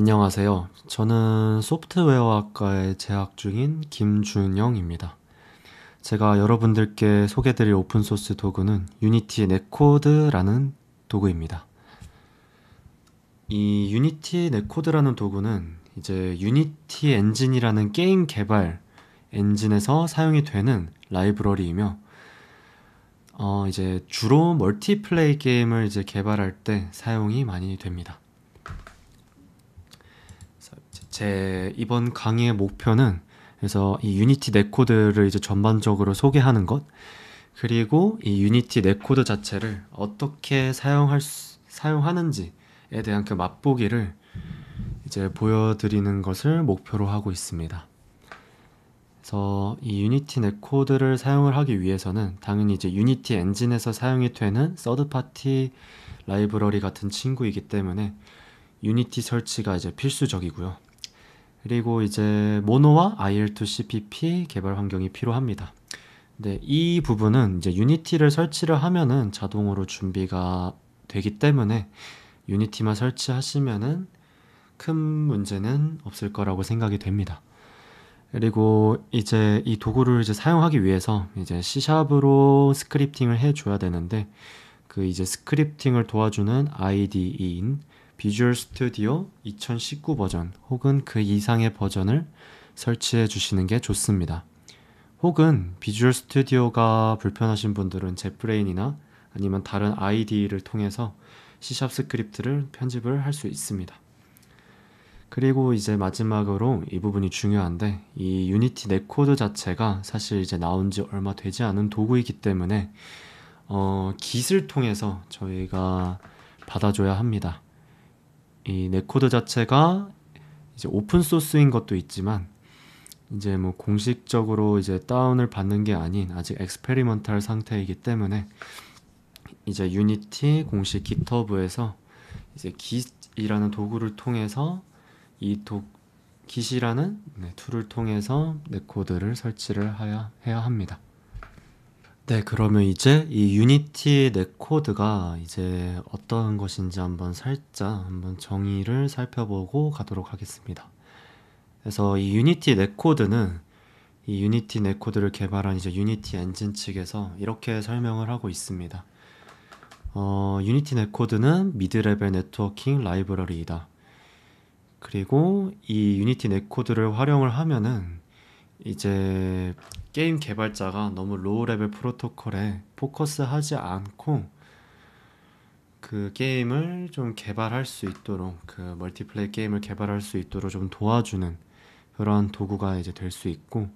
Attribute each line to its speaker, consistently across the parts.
Speaker 1: 안녕하세요. 저는 소프트웨어학과에 재학 중인 김준영입니다. 제가 여러분들께 소개드릴 오픈소스 도구는 유니티 네코드라는 도구입니다. 이 유니티 네코드라는 도구는 이제 유니티 엔진이라는 게임 개발 엔진에서 사용이 되는 라이브러리이며 어 이제 주로 멀티플레이 게임을 이제 개발할 때 사용이 많이 됩니다. 제 이번 강의의 목표는 그래서 이 유니티 네코드를 이제 전반적으로 소개하는 것 그리고 이 유니티 네코드 자체를 어떻게 사용할 수, 사용하는지에 대한 그 맛보기를 이제 보여드리는 것을 목표로 하고 있습니다. 그래서 이 유니티 네코드를 사용을 하기 위해서는 당연히 이제 유니티 엔진에서 사용이 되는 서드파티 라이브러리 같은 친구이기 때문에 유니티 설치가 이제 필수적이고요. 그리고 이제 모노와 IL2CPP 개발 환경이 필요합니다. 네, 이 부분은 이제 유니티를 설치를 하면은 자동으로 준비가 되기 때문에 유니티만 설치하시면은 큰 문제는 없을 거라고 생각이 됩니다. 그리고 이제 이 도구를 이제 사용하기 위해서 이제 C샵으로 스크립팅을 해줘야 되는데 그 이제 스크립팅을 도와주는 IDE인 비주얼 스튜디오 2019 버전 혹은 그 이상의 버전을 설치해 주시는 게 좋습니다. 혹은 비주얼 스튜디오가 불편하신 분들은 제프레인이나 아니면 다른 아이디를 통해서 C# 스크립트를 편집을 할 수 있습니다. 그리고 이제 마지막으로 이 부분이 중요한데 이 유니티 내 코드 자체가 사실 이제 나온 지 얼마 되지 않은 도구이기 때문에 어, 깃을 통해서 저희가 받아줘야 합니다. 이 네코드 자체가 이제 오픈 소스인 것도 있지만 이제 뭐 공식적으로 이제 다운을 받는 게 아닌 아직 엑스페리먼탈 상태이기 때문에 이제 유니티 공식 기터브에서 이제 git이라는 도구를 통해서 이 도, g i 이라는 네, 툴을 통해서 내 코드를 설치를 해야, 해야 합니다. 네, 그러면 이제 이 유니티 넷 코드가 이제 어떤 것인지 한번 살짝 한번 정의를 살펴보고 가도록 하겠습니다. 그래서 이 유니티 넷 코드는 이 유니티 넷 코드를 개발한 이제 유니티 엔진 측에서 이렇게 설명을 하고 있습니다. 어, 유니티 넷 코드는 미드레벨 네트워킹 라이브러리이다. 그리고 이 유니티 넷 코드를 활용을 하면은 이제 게임 개발자가 너무 로우 레벨 프로토콜에 포커스하지 않고 그 게임을 좀 개발할 수 있도록 그 멀티플레이 게임을 개발할 수 있도록 좀 도와주는 그런 도구가 이제 될 수 있고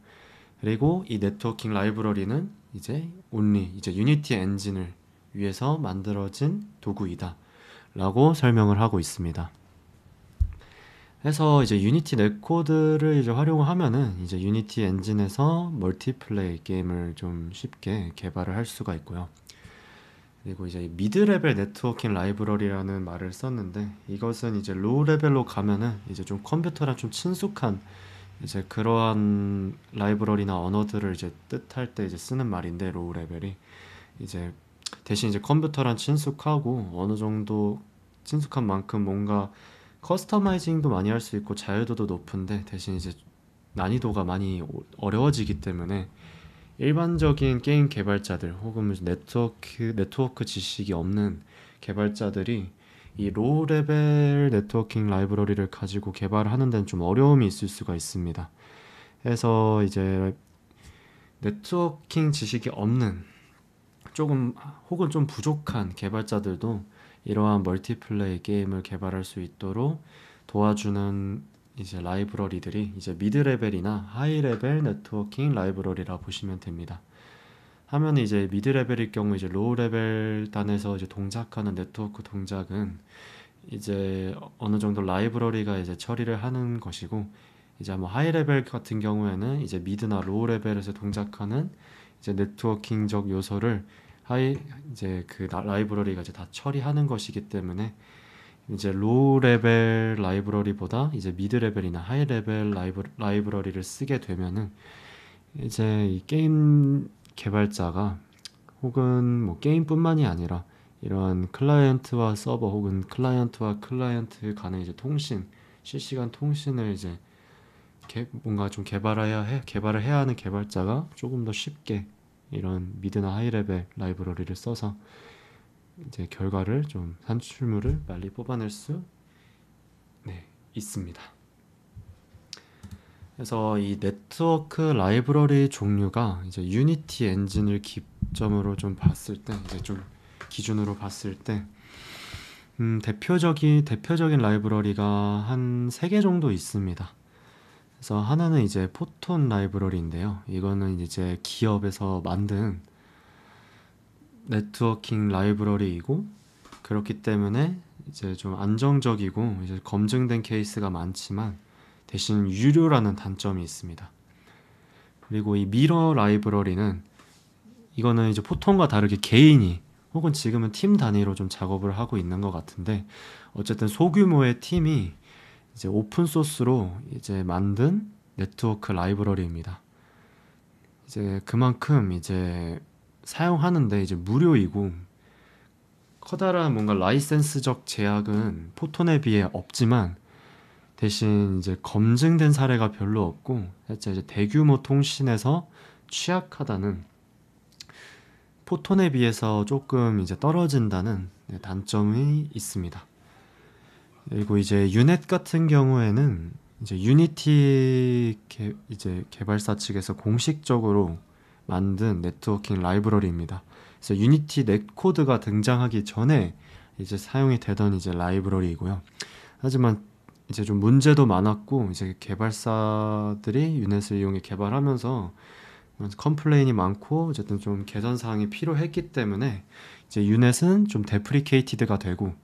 Speaker 1: 그리고 이 네트워킹 라이브러리는 이제 온리 이제 유니티 엔진을 위해서 만들어진 도구이다 라고 설명을 하고 있습니다. 해서 이제 유니티 내 코드를 이제 활용을 하면은 이제 유니티 엔진에서 멀티플레이 게임을 좀 쉽게 개발을 할 수가 있고요. 그리고 이제 미드레벨 네트워킹 라이브러리라는 말을 썼는데 이것은 이제 로우 레벨로 가면은 이제 좀 컴퓨터랑 좀 친숙한 이제 그러한 라이브러리나 언어들을 이제 뜻할 때 이제 쓰는 말인데 로우 레벨이 이제 대신 이제 컴퓨터랑 친숙하고 어느 정도 친숙한 만큼 뭔가 커스터마이징도 많이 할 수 있고 자유도도 높은데 대신 이제 난이도가 많이 어려워지기 때문에 일반적인 게임 개발자들 혹은 네트워크 네트워크 지식이 없는 개발자들이 이 로우 레벨 네트워킹 라이브러리를 가지고 개발하는 데는 좀 어려움이 있을 수가 있습니다. 해서 이제 네트워킹 지식이 없는 조금 혹은 좀 부족한 개발자들도 이러한 멀티플레이 게임을 개발할 수 있도록 도와주는 이제 라이브러리들이 이제 미드레벨이나 하이레벨 네트워킹 라이브러리라 보시면 됩니다. 하면 이제 미드레벨일 경우 이제 로우레벨 단에서 이제 동작하는 네트워크 동작은 이제 어느 정도 라이브러리가 이제 처리를 하는 것이고 이제 뭐 하이레벨 같은 경우에는 이제 미드나 로우레벨에서 동작하는 이제 네트워킹적 요소를 하이 이제 그 라이브러리가 이제 다 처리하는 것이기 때문에 이제 로우 레벨 라이브러리보다 이제 미드 레벨이나 하이 레벨 라이브, 라이브러리를 쓰게 되면은 이제 이 게임 개발자가 혹은 뭐 게임뿐만이 아니라 이런 클라이언트와 서버 혹은 클라이언트와 클라이언트 간의 이제 통신 실시간 통신을 이제 개, 뭔가 좀 개발해야 해 개발을 해야 하는 개발자가 조금 더 쉽게 이런 미드나 하이레벨 라이브러리를 써서 이제 결과를 좀 산출물을 빨리 뽑아낼 수 네, 있습니다. 그래서 이 네트워크 라이브러리 종류가 이제 유니티 엔진을 기점으로 좀 봤을 때 이제 좀 기준으로 봤을 때 음, 대표적인 대표적인 라이브러리가 한 세 개 정도 있습니다. 그래서 하나는 이제 포톤 라이브러리인데요. 이거는 이제 기업에서 만든 네트워킹 라이브러리이고 그렇기 때문에 이제 좀 안정적이고 이제 검증된 케이스가 많지만 대신 유료라는 단점이 있습니다. 그리고 이 미러 라이브러리는 이거는 이제 포톤과 다르게 개인이 혹은 지금은 팀 단위로 좀 작업을 하고 있는 것 같은데 어쨌든 소규모의 팀이 이제 오픈 소스로 이제 만든 네트워크 라이브러리입니다. 이제 그만큼 이제 사용하는데 이제 무료이고 커다란 뭔가 라이센스적 제약은 포톤에 비해 없지만 대신 이제 검증된 사례가 별로 없고 실제 이제 대규모 통신에서 취약하다는 포톤에 비해서 조금 이제 떨어진다는 네, 단점이 있습니다. 그리고 이제 유넷 같은 경우에는 이제 유니티 개, 이제 개발사 측에서 공식적으로 만든 네트워킹 라이브러리입니다. 그래서 유니티 넷코드가 등장하기 전에 이제 사용이 되던 이제 라이브러리이고요. 하지만 이제 좀 문제도 많았고 이제 개발사들이 유넷을 이용해 개발하면서 컴플레인이 많고 어쨌든 좀 개선 사항이 필요했기 때문에 이제 유넷은 좀 데프리케이티드가 되고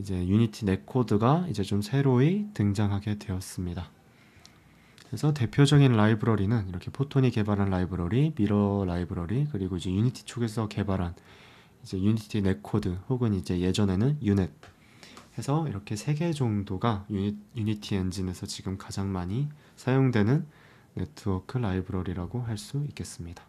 Speaker 1: 이제 유니티 넷코드가 이제 좀 새로이 등장하게 되었습니다. 그래서 대표적인 라이브러리는 이렇게 포톤이 개발한 라이브러리, 미러 라이브러리, 그리고 이제 유니티 쪽에서 개발한 이제 유니티 넷코드 혹은 이제 예전에는 유넷 해서 이렇게 세 개 정도가 유니, 유니티 엔진에서 지금 가장 많이 사용되는 네트워크 라이브러리라고 할 수 있겠습니다.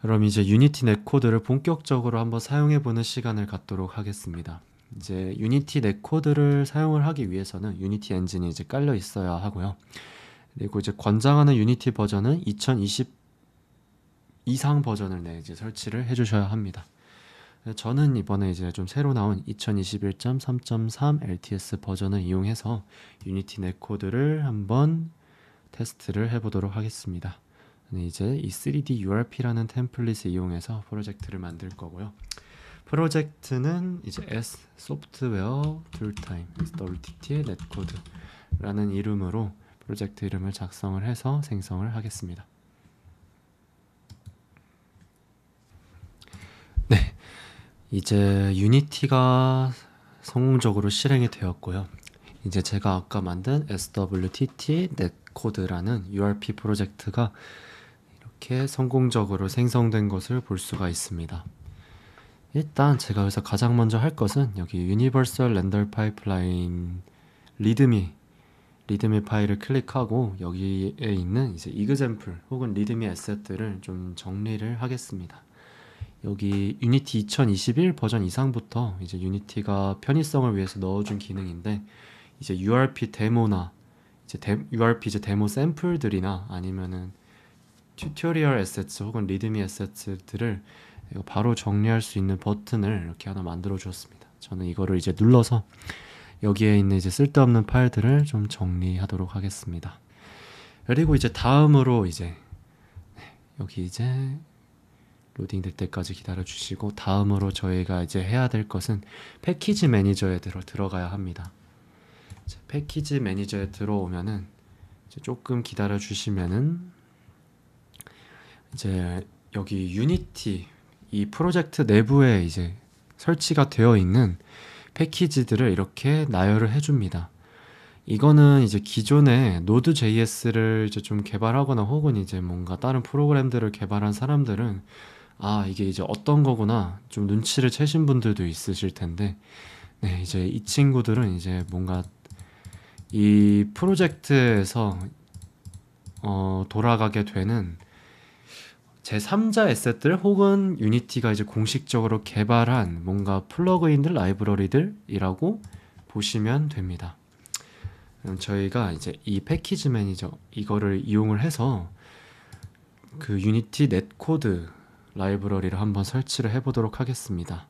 Speaker 1: 그럼 이제 유니티 넷 코드를 본격적으로 한번 사용해 보는 시간을 갖도록 하겠습니다. 이제 유니티 넷 코드를 사용을 하기 위해서는 유니티 엔진이 이제 깔려 있어야 하고요. 그리고 이제 권장하는 유니티 버전은 2020 이상 버전을 내 네 이제 설치를 해 주셔야 합니다. 저는 이번에 이제 좀 새로 나온 2021.3.3 LTS 버전을 이용해서 유니티 넷 코드를 한번 테스트를 해 보도록 하겠습니다. 네, 이제 이 3D URP라는 템플릿을 이용해서 프로젝트를 만들 거고요. 프로젝트는 이제 S 소프트웨어 툴타임 SWTT의 넷코드라는 이름으로 프로젝트 이름을 작성을 해서 생성을 하겠습니다. 네, 이제 유니티가 성공적으로 실행이 되었고요. 이제 제가 아까 만든 SWTT 넷코드라는 URP 프로젝트가 이렇게 성공적으로 생성된 것을 볼 수가 있습니다. 일단 제가 여기서 가장 먼저 할 것은 여기 유니버설 렌더 파이프라인 리드미 리드미 파일을 클릭하고 여기에 있는 이제 이그젬플 혹은 리드미 에셋들을 좀 정리를 하겠습니다. 여기 유니티 2021 버전 이상부터 이제 유니티가 편의성을 위해서 넣어준 기능인데 이제 URP 데모나 이제 데, URP 이제 데모 샘플들이나 아니면은 튜토리얼 에셋츠 혹은 리드미 에셋츠들을 바로 정리할 수 있는 버튼을 이렇게 하나 만들어 주었습니다. 저는 이거를 이제 눌러서 여기에 있는 이제 쓸데없는 파일들을 좀 정리하도록 하겠습니다. 그리고 이제 다음으로 이제 네, 여기 이제 로딩 될 때까지 기다려 주시고 다음으로 저희가 이제 해야 될 것은 패키지 매니저에 들어 들어가야 합니다. 패키지 매니저에 들어오면은 조금 기다려 주시면은 이제 여기 유니티 이 프로젝트 내부에 이제 설치가 되어 있는 패키지들을 이렇게 나열을 해줍니다. 이거는 이제 기존에 Node.js를 이제 좀 개발하거나 혹은 이제 뭔가 다른 프로그램들을 개발한 사람들은 아, 이게 이제 어떤 거구나 좀 눈치를 채신 분들도 있으실 텐데, 네, 이제 이 친구들은 이제 뭔가 이 프로젝트에서 어, 돌아가게 되는 제3자 에셋들 혹은 유니티가 이제 공식적으로 개발한 뭔가 플러그인들 라이브러리들이라고 보시면 됩니다. 음, 저희가 이제 이 패키지 매니저 이거를 이용을 해서 그 유니티 넷코드 라이브러리를 한번 설치를 해보도록 하겠습니다.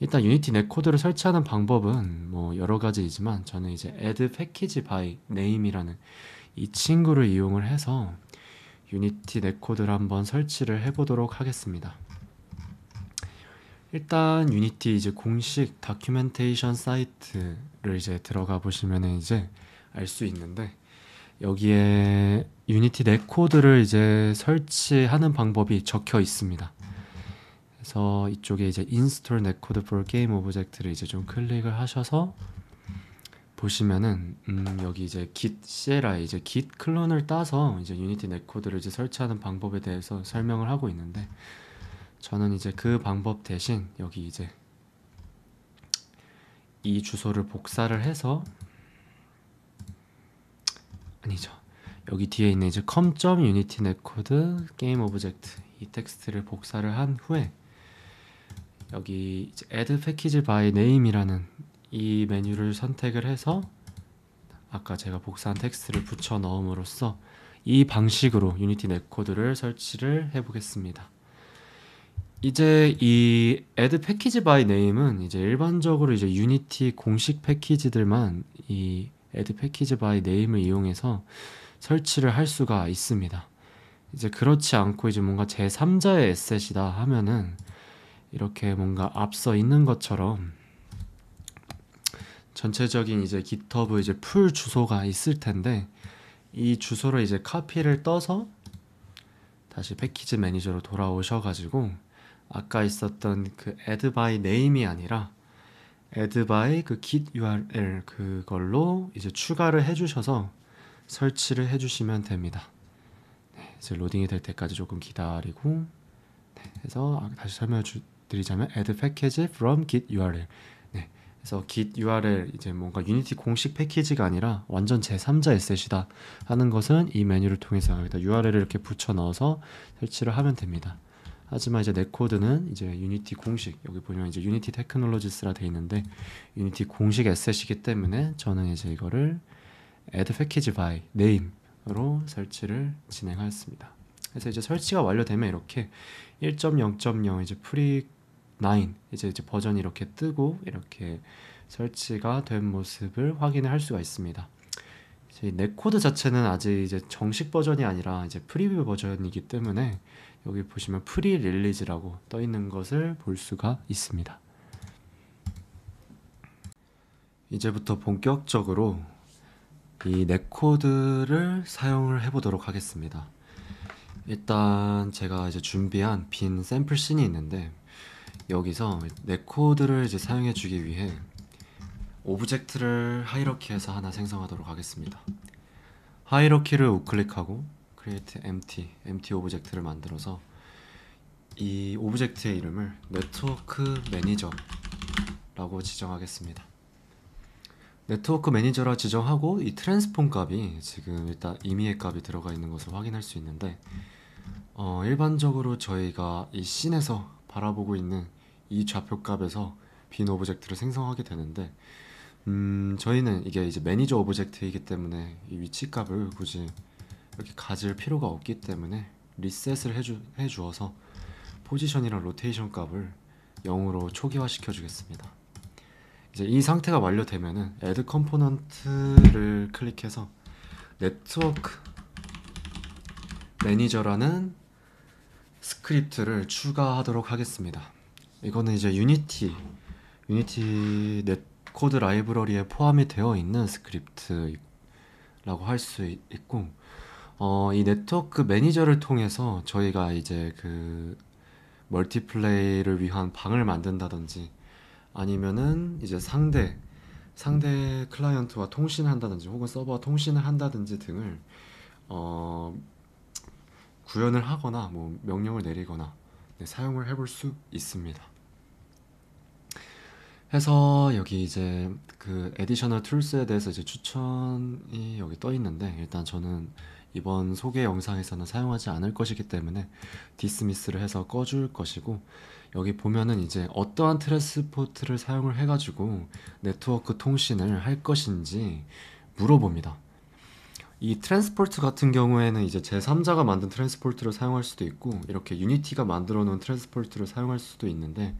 Speaker 1: 일단 유니티 넷코드를 설치하는 방법은 뭐 여러 가지이지만 저는 이제 add package by name이라는 이 친구를 이용을 해서 유니티 네코드를 한번 설치를 해보도록 하겠습니다. 일단 유니티 이제 공식 다큐멘테이션 사이트를 이제 들어가 보시면 이제 알 수 있는데 여기에 유니티 네코드를 이제 설치하는 방법이 적혀 있습니다. 그래서 이쪽에 이제 인스톨 t 코드 l n e t c o d for game o b j e 를 이제 좀 클릭을 하셔서 보시면은 음, 여기 이제 git cli 이제 git 클론을 따서 이제 유니티 넷 코드를 이제 설치하는 방법에 대해서 설명을 하고 있는데 저는 이제 그 방법 대신 여기 이제 이 주소를 복사를 해서 아니죠 여기 뒤에 있는 이제 com unity net code game object 이 텍스트를 복사를 한 후에 여기 이제 add package by name이라는 이 메뉴를 선택을 해서 아까 제가 복사한 텍스트를 붙여 넣음으로써 이 방식으로 유니티 넷코드를 설치를 해 보겠습니다. 이제 이 add package by name은 이제 일반적으로 이제 유니티 공식 패키지들만 이 add package by name을 이용해서 설치를 할 수가 있습니다. 이제 그렇지 않고 이제 뭔가 제3자의 에셋이다 하면은 이렇게 뭔가 앞서 있는 것처럼 전체적인 이제 GitHub 이제 풀 주소가 있을 텐데 이 주소를 이제 카피를 떠서 다시 패키지 매니저로 돌아오셔가지고 아까 있었던 그 add by name이 아니라 add by 그 git url 그걸로 이제 추가를 해주셔서 설치를 해주시면 됩니다. 네, 이제 로딩이 될 때까지 조금 기다리고 네, 해서 아, 다시 설명해 드리자면 add package from git url 그래서 git URL 이제 뭔가 유니티 공식 패키지가 아니라 완전 제3자 에셋이다 하는 것은 이 메뉴를 통해서 여기다 URL을 이렇게 붙여 넣어서 설치를 하면 됩니다. 하지만 이제 내 코드는 이제 유니티 공식 여기 보면 이제 유니티 테크놀로지스라 돼 있는데 유니티 공식 에셋이기 때문에 저는 이제 이거를 add package by name으로 설치를 진행하였습니다. 그래서 이제 설치가 완료되면 이렇게 1.0.0 이제 프리 9 이제, 이제 버전이 이렇게 뜨고 이렇게 설치가 된 모습을 확인할 수가 있습니다. 이제 네코드 자체는 아직 이제 정식 버전이 아니라 이제 프리뷰 버전이기 때문에 여기 보시면 프리 릴리즈라고 떠 있는 것을 볼 수가 있습니다. 이제부터 본격적으로 이 네코드를 사용을 해보도록 하겠습니다. 일단 제가 이제 준비한 빈 샘플 씬이 있는데 여기서 내 코드를 이제 사용해 주기 위해 오브젝트를 하이러키에서 하나 생성하도록 하겠습니다 하이러키를 우클릭하고 create empty, empty 오브젝트를 만들어서 이 오브젝트의 이름을 네트워크 매니저 라고 지정하겠습니다 네트워크 매니저라 지정하고 이 트랜스폼 값이 지금 일단 임의의 값이 들어가 있는 것을 확인할 수 있는데 어, 일반적으로 저희가 이 씬에서 바라보고 있는 이 좌표값에서 빈 오브젝트를 생성하게 되는데 음, 저희는 이게 이제 매니저 오브젝트이기 때문에 이 위치값을 굳이 이렇게 가질 필요가 없기 때문에 리셋을 해주, 해주어서 포지션이랑 로테이션 값을 0으로 초기화 시켜 주겠습니다 이제 이 상태가 완료되면은 add c o o m p n e n t 를 클릭해서 Network m a n a g e r 라는 스크립트를 추가하도록 하겠습니다. 이거는 이제 유니티 유니티 넷코드 라이브러리에 포함이 되어 있는 스크립트라고 할 수 있고 어, 이 네트워크 매니저를 통해서 저희가 이제 그 멀티플레이를 위한 방을 만든다든지 아니면은 이제 상대 상대 클라이언트와 통신한다든지 혹은 서버와 통신을 한다든지 등을 어, 구현을 하거나 뭐 명령을 내리거나 네, 사용을 해 볼 수 있습니다. 해서 여기 이제 그 에디셔널 툴스에 대해서 이제 추천이 여기 떠 있는데 일단 저는 이번 소개 영상에서는 사용하지 않을 것이기 때문에 디스미스를 해서 꺼줄 것이고 여기 보면은 이제 어떠한 트랜스포트를 사용을 해가지고 네트워크 통신을 할 것인지 물어봅니다. 이 트랜스포트 같은 경우에는 이제 제3자가 만든 트랜스포트를 사용할 수도 있고 이렇게 유니티가 만들어 놓은 트랜스포트를 사용할 수도 있는데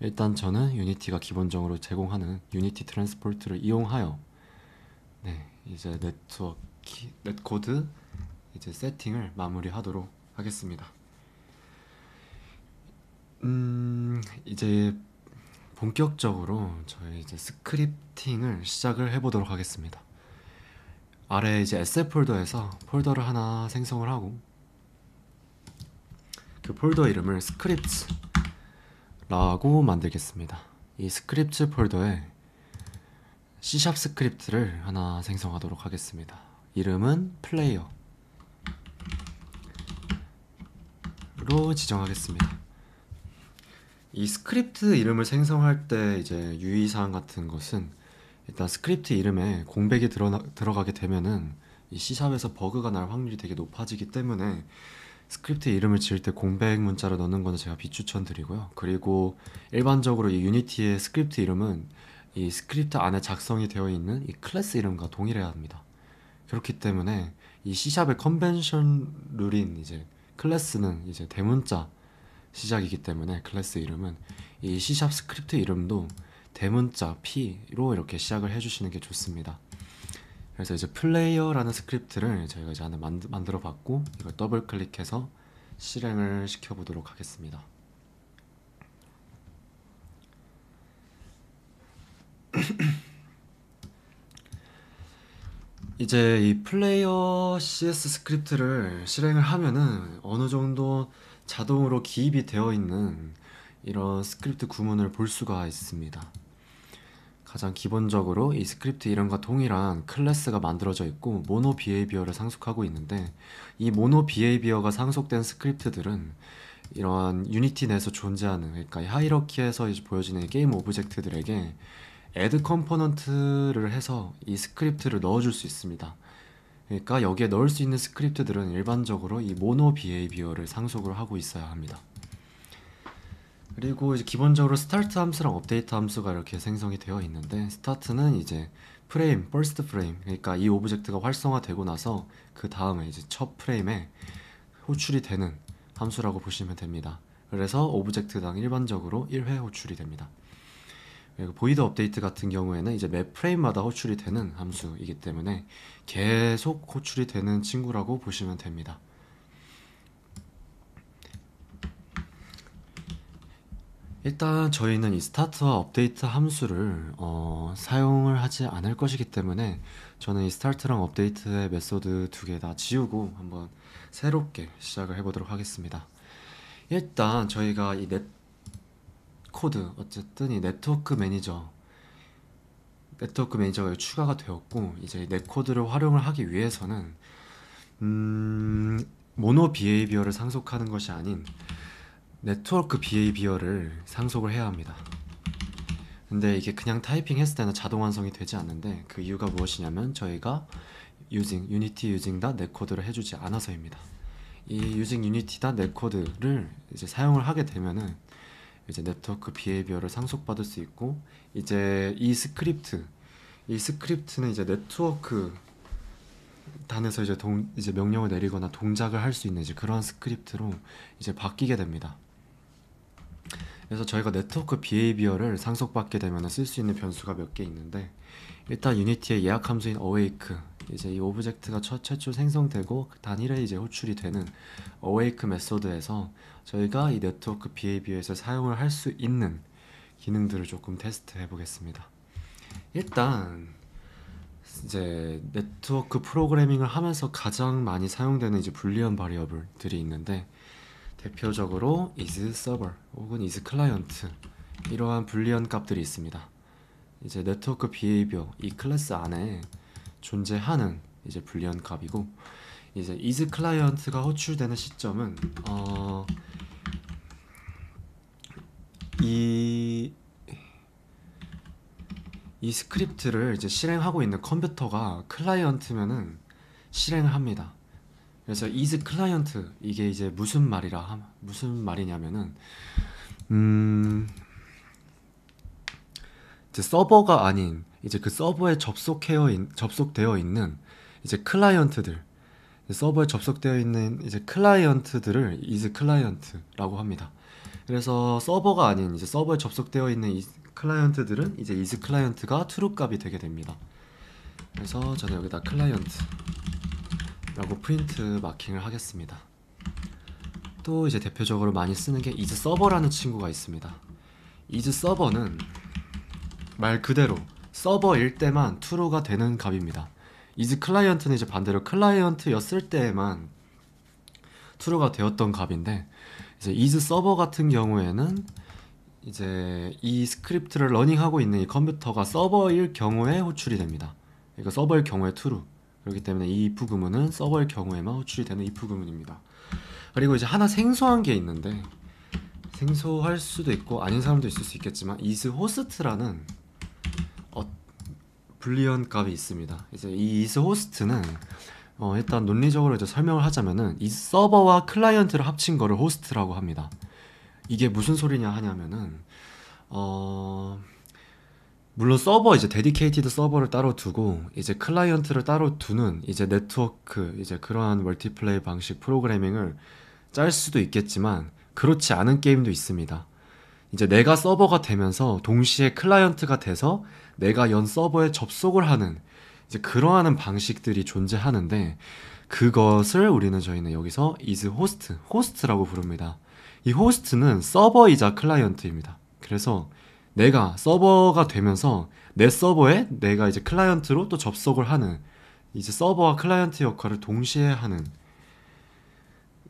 Speaker 1: 일단 저는 유니티가 기본적으로 제공하는 유니티 트랜스포트를 이용하여 네 이제 네트워크 넷코드 이제 세팅을 마무리하도록 하겠습니다 음 이제 본격적으로 저희 이제 스크립팅을 시작을 해보도록 하겠습니다 아래 이제 SF 폴더에서 폴더를 하나 생성을 하고 그 폴더 이름을 스크립트라고 만들겠습니다. 이 스크립트 폴더에 C# 스크립트를 하나 생성하도록 하겠습니다. 이름은 플레이어로 지정하겠습니다. 이 스크립트 이름을 생성할 때 이제 유의사항 같은 것은 일단 스크립트 이름에 공백이 들어나, 들어가게 되면은 이 C샵에서 버그가 날 확률이 되게 높아지기 때문에 스크립트 이름을 지을 때 공백 문자로 넣는 거는 제가 비추천드리고요. 그리고 일반적으로 이 유니티의 스크립트 이름은 이 스크립트 안에 작성이 되어 있는 이 클래스 이름과 동일해야 합니다. 그렇기 때문에 이 C샵의 컨벤션 룰인 이제 클래스는 이제 대문자 시작이기 때문에 클래스 이름은 이 C샵 스크립트 이름도 대문자 P로 이렇게 시작을 해주시는 게 좋습니다. 그래서 이제 플레이어라는 스크립트를 저희가 이제 하나 만들어 봤고 이걸 더블 클릭해서 실행을 시켜 보도록 하겠습니다. 이제 이 플레이어 CS 스크립트를 실행을 하면은 어느 정도 자동으로 기입이 되어 있는 이런 스크립트 구문을 볼 수가 있습니다. 가장 기본적으로 이 스크립트 이름과 동일한 클래스가 만들어져 있고 모노 비헤이비어를 상속하고 있는데 이 모노 비헤이비어가 상속된 스크립트들은 이러한 유니티 내에서 존재하는 그러니까 하이러키에서 보여지는 게임 오브젝트들에게 애드 컴포넌트를 해서 이 스크립트를 넣어줄 수 있습니다. 그러니까 여기에 넣을 수 있는 스크립트들은 일반적으로 이 모노 비헤이비어를 상속을 하고 있어야 합니다. 그리고 이제 기본적으로 스타트 함수랑 업데이트 함수가 이렇게 생성이 되어 있는데 스타트는 이제 프레임, first 프레임 그러니까 이 오브젝트가 활성화되고 나서 그 다음에 이제 첫 프레임에 호출이 되는 함수라고 보시면 됩니다. 그래서 오브젝트당 일반적으로 1회 호출이 됩니다. 그리고 보이드 업데이트 같은 경우에는 이제 매 프레임마다 호출이 되는 함수이기 때문에 계속 호출이 되는 친구라고 보시면 됩니다. 일단 저희는 이 스타트와 업데이트 함수를 어, 사용을 하지 않을 것이기 때문에 저는 이 스타트랑 업데이트의 메소드 두 개 다 지우고 한번 새롭게 시작을 해보도록 하겠습니다. 일단 저희가 이넷 코드 어쨌든 이 네트워크 매니저 네트워크 매니저가 추가가 되었고 이제 넷 코드를 활용을 하기 위해서는 음, 모노 비헤이비어를 상속하는 것이 아닌 네트워크 비헤이비어를 상속을 해야 합니다. 근데 이게 그냥 타이핑 했을 때는 자동 완성이 되지 않는데 그 이유가 무엇이냐면 저희가 using unity using 다 네코드를 해주지 않아서입니다. 이 using unity 다 네코드를 이제 사용을 하게 되면은 이제 네트워크 비헤이비어를 상속받을 수 있고 이제 이 스크립트 이 스크립트는 이제 네트워크 단에서 이제 동 이제 명령을 내리거나 동작을 할 수 있는 이제 그런 스크립트로 이제 바뀌게 됩니다. 그래서 저희가 네트워크 비헤이비어를 상속받게 되면 쓸 수 있는 변수가 몇 개 있는데 일단 유니티의 예약 함수인 awake 이제 이 오브젝트가 첫, 최초 생성되고 단일에 이제 호출이 되는 awake 메소드에서 저희가 이 네트워크 비헤이비어에서 사용을 할 수 있는 기능들을 조금 테스트해 보겠습니다. 일단 이제 네트워크 프로그래밍을 하면서 가장 많이 사용되는 이제 불리언 바리어블들이 있는데 대표적으로 isServer 혹은 isClient 이러한 불리언 값들이 있습니다. 이제 네트워크 비헤이비어 이 클래스 안에 존재하는 이제 불리언 값이고 이제 isClient가 호출되는 시점은 어, 이, 이 스크립트를 이제 실행하고 있는 컴퓨터가 클라이언트면은 실행을 합니다. 그래서 is client 이게 이제 무슨 말이라 무슨 말이냐면은 음 이제 서버가 아닌 이제 그 서버에 접속해어 접속되어 있는 이제 클라이언트들 서버에 접속되어 있는 이제 클라이언트들을 is 클라이언트라고 합니다. 그래서 서버가 아닌 이제 서버에 접속되어 있는 이 클라이언트들은 이제 is 클라이언트가 true 값이 되게 됩니다. 그래서 저는 여기다 클라이언트 라고 프린트 마킹을 하겠습니다 또 이제 대표적으로 많이 쓰는 게 이즈 서버라는 친구가 있습니다 이즈 서버는 말 그대로 서버일 때만 true가 되는 값입니다 이즈 클라이언트는 이제 반대로 클라이언트였을 때만 에 true가 되었던 값인데 이제 이즈 서버 같은 경우에는 이제 이 스크립트를 러닝하고 있는 이 컴퓨터가 서버일 경우에 호출이 됩니다. 그러니까 서버일 경우에 true. 그렇기 때문에 이 if 구문은 서버의 경우에만 호출이 되는 if 구문입니다. 그리고 이제 하나 생소한 게 있는데 생소할 수도 있고 아닌 사람도 있을 수 있겠지만 is host라는 어, 불리언 값이 있습니다. 이제 이 is host는 어, 일단 논리적으로 이제 설명을 하자면은 이 서버와 클라이언트를 합친 거를 호스트라고 합니다. 이게 무슨 소리냐 하냐면은 어 물론 서버 이제 데디케이티드 서버를 따로 두고 이제 클라이언트를 따로 두는 이제 네트워크 이제 그러한 멀티플레이 방식 프로그래밍을 짤 수도 있겠지만 그렇지 않은 게임도 있습니다. 이제 내가 서버가 되면서 동시에 클라이언트가 돼서 내가 연 서버에 접속을 하는 이제 그러하는 방식들이 존재하는데 그것을 우리는 저희는 여기서 is host, 호스트라고 부릅니다. 이 호스트는 서버이자 클라이언트입니다. 그래서 내가 서버가 되면서 내 서버에 내가 이제 클라이언트로 또 접속을 하는 이제 서버와 클라이언트 역할을 동시에 하는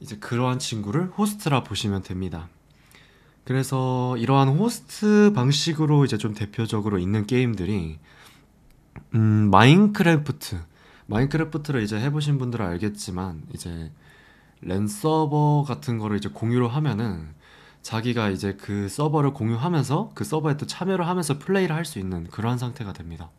Speaker 1: 이제 그러한 친구를 호스트라 보시면 됩니다. 그래서 이러한 호스트 방식으로 이제 좀 대표적으로 있는 게임들이 음, 마인크래프트 마인크래프트를 이제 해보신 분들은 알겠지만 이제 랜서버 같은 거를 이제 공유를 하면은 자기가 이제 그 서버를 공유하면서 그 서버에 또 참여를 하면서 플레이를 할 수 있는 그러한 상태가 됩니다.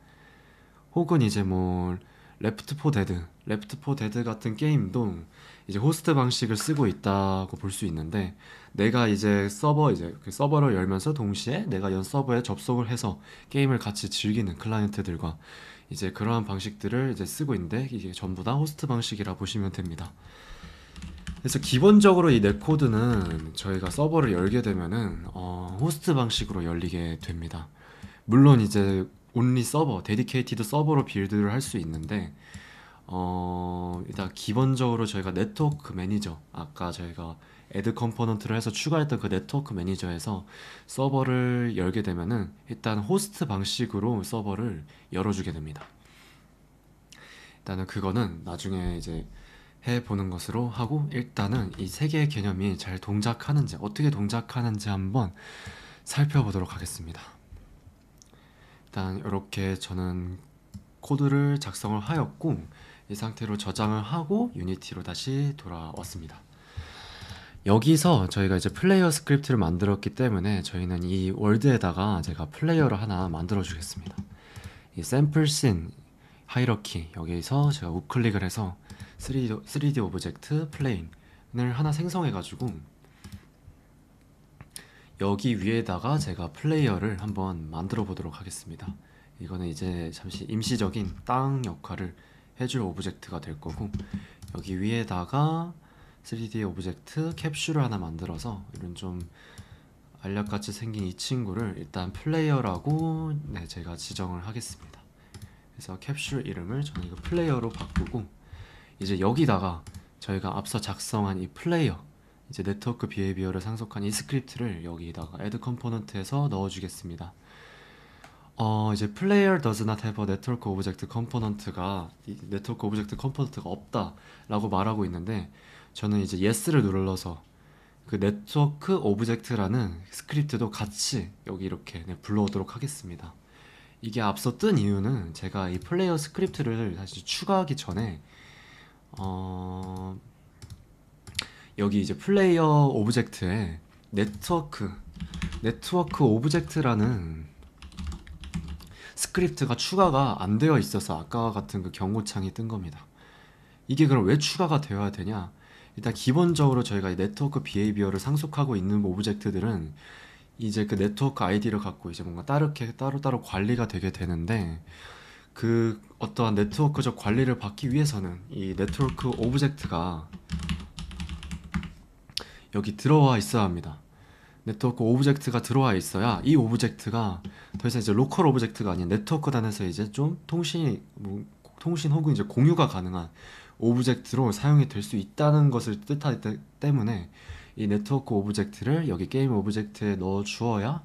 Speaker 1: 혹은 이제 뭐 레프트 포 데드, 레프트 포 데드 같은 게임도 이제 호스트 방식을 쓰고 있다고 볼 수 있는데 내가 이제 서버 이제 그 서버를 열면서 동시에 내가 연 서버에 접속을 해서 게임을 같이 즐기는 클라이언트들과 이제 그러한 방식들을 이제 쓰고 있는데 이게 전부 다 호스트 방식이라 보시면 됩니다. 그래서 기본적으로 이 넷코드는 저희가 서버를 열게 되면은 어, 호스트 방식으로 열리게 됩니다. 물론 이제 온리 서버, 데디케이티드 서버로 빌드를 할 수 있는데 어, 일단 기본적으로 저희가 네트워크 매니저 아까 저희가 애드 컴포넌트를 해서 추가했던 그 네트워크 매니저에서 서버를 열게 되면은 일단 호스트 방식으로 서버를 열어주게 됩니다. 일단은 그거는 나중에 이제 해보는 것으로 하고 일단은 이세 개의 개념이 잘 동작하는지 어떻게 동작하는지 한번 살펴보도록 하겠습니다. 일단 이렇게 저는 코드를 작성을 하였고 이 상태로 저장을 하고 유니티로 다시 돌아왔습니다. 여기서 저희가 이제 플레이어 스크립트를 만들었기 때문에 저희는 이 월드에다가 제가 플레이어를 하나 만들어 주겠습니다. 이 샘플 씬 하이러키 여기서 제가 우클릭을 해서 3D, 3D 오브젝트 플레인을 하나 생성해가지고 여기 위에다가 제가 플레이어를 한번 만들어 보도록 하겠습니다 이거는 이제 잠시 임시적인 땅 역할을 해줄 오브젝트가 될 거고 여기 위에다가 3D 오브젝트 캡슐을 하나 만들어서 이런 좀 알약같이 생긴 이 친구를 일단 플레이어라고 네, 제가 지정을 하겠습니다 그래서 캡슐 이름을 저는 이거 플레이어로 바꾸고 이제 여기다가 저희가 앞서 작성한 이 플레이어 이제 네트워크 비헤비어를 상속한 이 스크립트를 여기다가 add 컴포넌트에서 넣어주겠습니다. 어 이제 player does not have a network object 컴포넌트가 네트워크 오브젝트 컴포넌트가 없다라고 말하고 있는데 저는 이제 yes를 눌러서 그 네트워크 오브젝트라는 스크립트도 같이 여기 이렇게 네, 불러오도록 하겠습니다. 이게 앞서 뜬 이유는 제가 이 플레이어 스크립트를 다시 추가하기 전에 어, 여기 이제 플레이어 오브젝트에 네트워크 네트워크 오브젝트라는 스크립트가 추가가 안 되어 있어서 아까와 같은 그 경고창이 뜬 겁니다. 이게 그럼 왜 추가가 되어야 되냐? 일단 기본적으로 저희가 네트워크 비헤이비어를 상속하고 있는 오브젝트들은 이제 그 네트워크 아이디를 갖고 이제 뭔가 따로 따로따로 관리가 되게 되는데 그 어떠한 네트워크적 관리를 받기 위해서는 이 네트워크 오브젝트가 여기 들어와 있어야 합니다. 네트워크 오브젝트가 들어와 있어야 이 오브젝트가 더 이상 이제 로컬 오브젝트가 아닌 네트워크 단에서 이제 좀 통신이 뭐 통신 혹은 이제 공유가 가능한 오브젝트로 사용이 될 수 있다는 것을 뜻하기 때문에 이 네트워크 오브젝트를 여기 게임 오브젝트에 넣어 주어야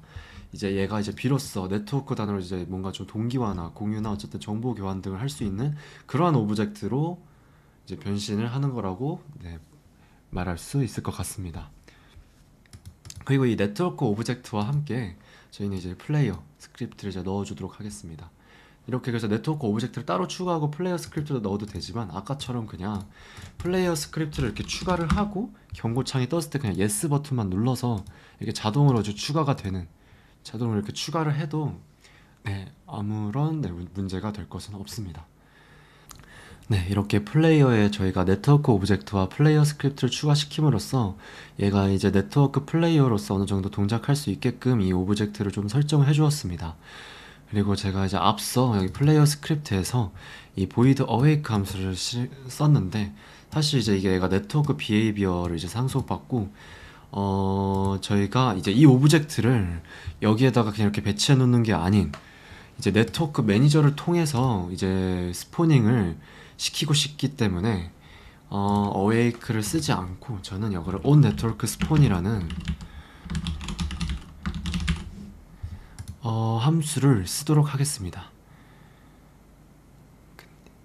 Speaker 1: 이제 얘가 이제 비로소 네트워크 단어로 이제 뭔가 좀 동기화나 공유나 어쨌든 정보 교환 등을 할 수 있는 그러한 오브젝트로 이제 변신을 하는 거라고 네, 말할 수 있을 것 같습니다. 그리고 이 네트워크 오브젝트와 함께 저희는 이제 플레이어 스크립트를 이제 넣어주도록 하겠습니다. 이렇게 그래서 네트워크 오브젝트를 따로 추가하고 플레이어 스크립트도 넣어도 되지만 아까처럼 그냥 플레이어 스크립트를 이렇게 추가를 하고 경고창이 떴을 때 그냥 예스 버튼만 눌러서 이렇게 자동으로 추가가 되는 자동으로 이렇게 추가를 해도 네, 아무런 네, 문제가 될 것은 없습니다. 네, 이렇게 플레이어에 저희가 네트워크 오브젝트와 플레이어 스크립트를 추가시킴으로써 얘가 이제 네트워크 플레이어로서 어느 정도 동작할 수 있게끔 이 오브젝트를 좀 설정을 해주었습니다. 그리고 제가 이제 앞서 여기 플레이어 스크립트에서 이 void awake 함수를 썼는데 사실 이제 이게 얘가 네트워크 비헤이비어를 이제 상속받고 어, 저희가 이제 이 오브젝트를 여기에다가 그냥 이렇게 배치해 놓는 게 아닌 이제 네트워크 매니저를 통해서 이제 스포닝을 시키고 싶기 때문에 어, 어웨이크를 쓰지 않고 저는 이거를 온 네트워크 스폰이라는 어, 함수를 쓰도록 하겠습니다.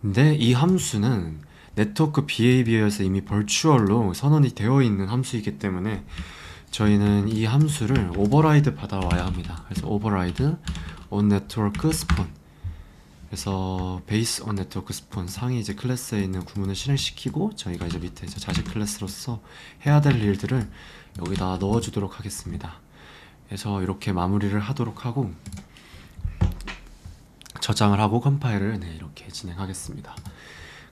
Speaker 1: 근데 이 함수는 네트워크 비헤이비어에서 이미 벌추얼로 선언이 되어 있는 함수이기 때문에 저희는 이 함수를 오버라이드 받아와야 합니다. 그래서 오버라이드 온 네트워크 스폰 그래서 베이스 온 네트워크 스폰 상위 이제 클래스에 있는 구문을 실행시키고 저희가 이제 밑에 이제 자식 클래스로서 해야 될 일들을 여기다 넣어주도록 하겠습니다. 그래서 이렇게 마무리를 하도록 하고 저장을 하고 컴파일을 네, 이렇게 진행하겠습니다.